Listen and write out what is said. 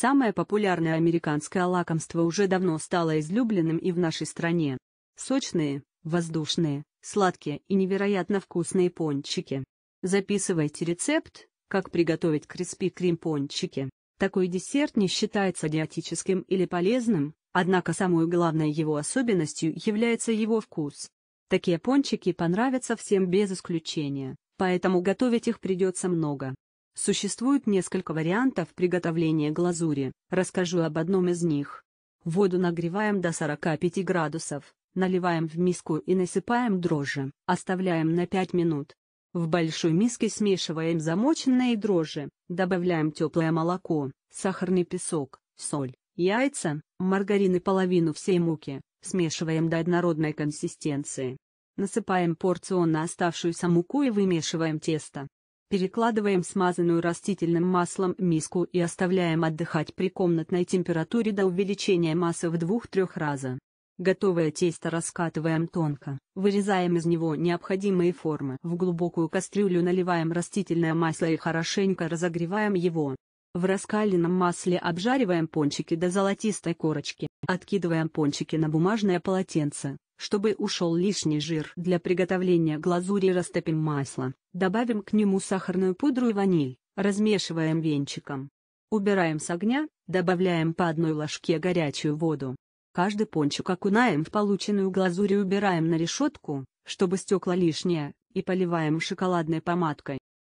Самое популярное американское лакомство уже давно стало излюбленным и в нашей стране. Сочные, воздушные, сладкие и невероятно вкусные пончики. Записывайте рецепт, как приготовить криспи крем пончики. Такой десерт не считается диетическим или полезным, однако самой главной его особенностью является его вкус. Такие пончики понравятся всем без исключения, поэтому готовить их придется много. Существует несколько вариантов приготовления глазури, расскажу об одном из них. Воду нагреваем до 45 градусов, наливаем в миску и насыпаем дрожжи, оставляем на 5 минут. В большой миске смешиваем замоченные дрожжи, добавляем теплое молоко, сахарный песок, соль, яйца, маргарин и половину всей муки, смешиваем до однородной консистенции. Насыпаем порционно оставшуюся муку и вымешиваем тесто. Перекладываем смазанную растительным маслом миску и оставляем отдыхать при комнатной температуре до увеличения массы в 2-3 раза. Готовое тесто раскатываем тонко, вырезаем из него необходимые формы. В глубокую кастрюлю наливаем растительное масло и хорошенько разогреваем его. В раскаленном масле обжариваем пончики до золотистой корочки, откидываем пончики на бумажное полотенце, чтобы ушел лишний жир для приготовления глазури растопим масло, добавим к нему сахарную пудру и ваниль, размешиваем венчиком. Убираем с огня, добавляем по одной ложке горячую воду. Каждый пончик окунаем в полученную глазурь и убираем на решетку, чтобы стекла лишнее, и поливаем шоколадной помадкой.